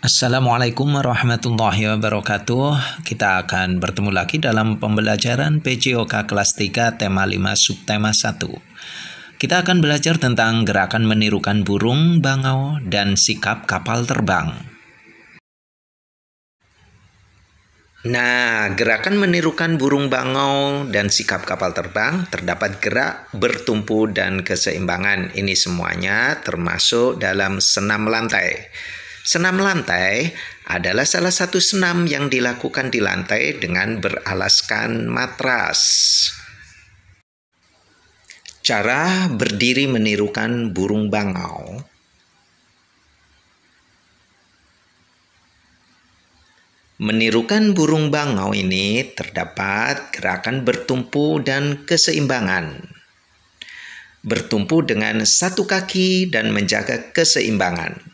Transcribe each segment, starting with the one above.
Assalamualaikum warahmatullahi wabarakatuh. Kita akan bertemu lagi dalam pembelajaran PJOK kelas 3 tema 5 subtema 1. Kita akan belajar tentang gerakan menirukan burung, bangau, dan sikap kapal terbang. Nah, gerakan menirukan burung bangau dan sikap kapal terbang terdapat gerak bertumpu dan keseimbangan. Ini semuanya termasuk dalam senam lantai. Senam lantai adalah salah satu senam yang dilakukan di lantai dengan beralaskan matras. Cara berdiri menirukan burung bangau. Menirukan burung bangau ini terdapat gerakan bertumpu dan keseimbangan. Bertumpu dengan satu kaki dan menjaga keseimbangan.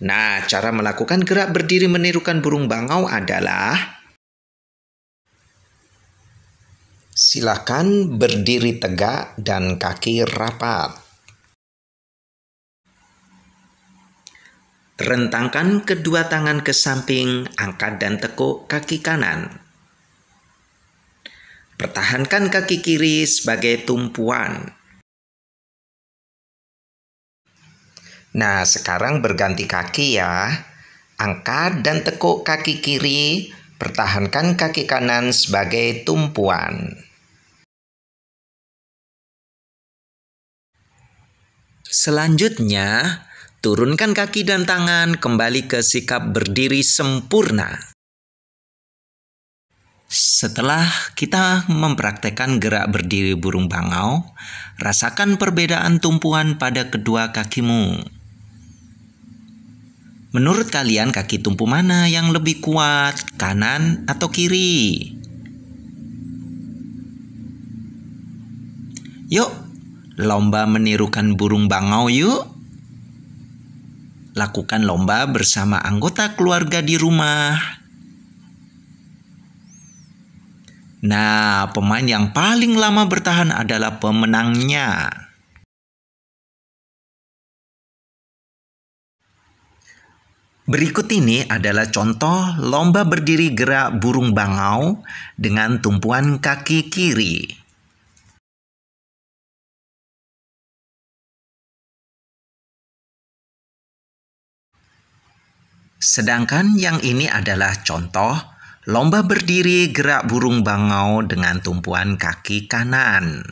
Nah, cara melakukan gerak berdiri menirukan burung bangau adalah Silakan berdiri tegak dan kaki rapat. Rentangkan kedua tangan ke samping, angkat dan tekuk kaki kanan. Pertahankan kaki kiri sebagai tumpuan. Nah, sekarang berganti kaki ya. Angkat dan tekuk kaki kiri, pertahankan kaki kanan sebagai tumpuan. Selanjutnya, turunkan kaki dan tangan kembali ke sikap berdiri sempurna. Setelah kita mempraktekkan gerak berdiri burung bangau, rasakan perbedaan tumpuan pada kedua kakimu. Menurut kalian kaki tumpu mana yang lebih kuat, kanan atau kiri? Yuk, lomba menirukan burung bangau yuk. Lakukan lomba bersama anggota keluarga di rumah. Nah, pemain yang paling lama bertahan adalah pemenangnya. Berikut ini adalah contoh lomba berdiri gerak burung bangau dengan tumpuan kaki kiri. Sedangkan yang ini adalah contoh lomba berdiri gerak burung bangau dengan tumpuan kaki kanan.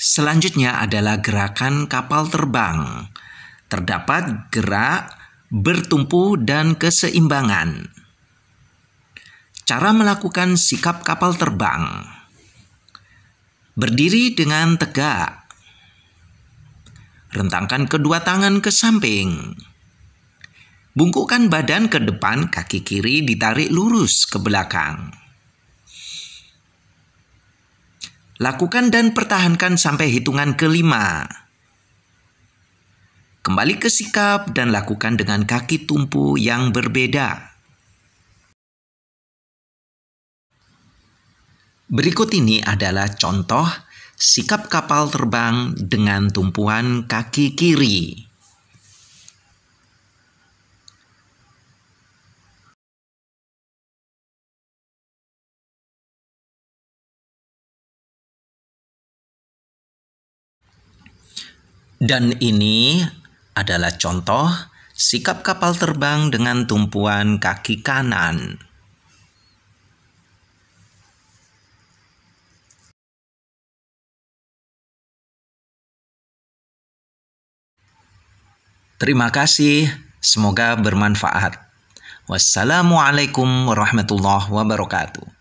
Selanjutnya adalah gerakan kapal terbang. Terdapat gerak, bertumpu, dan keseimbangan. Cara melakukan sikap kapal terbang. Berdiri dengan tegak. Rentangkan kedua tangan ke samping. bungkukkan badan ke depan, kaki kiri ditarik lurus ke belakang. Lakukan dan pertahankan sampai hitungan kelima. Kembali ke sikap dan lakukan dengan kaki tumpu yang berbeda. Berikut ini adalah contoh sikap kapal terbang dengan tumpuan kaki kiri. Dan ini adalah contoh sikap kapal terbang dengan tumpuan kaki kanan. Terima kasih, semoga bermanfaat. Wassalamualaikum warahmatullahi wabarakatuh.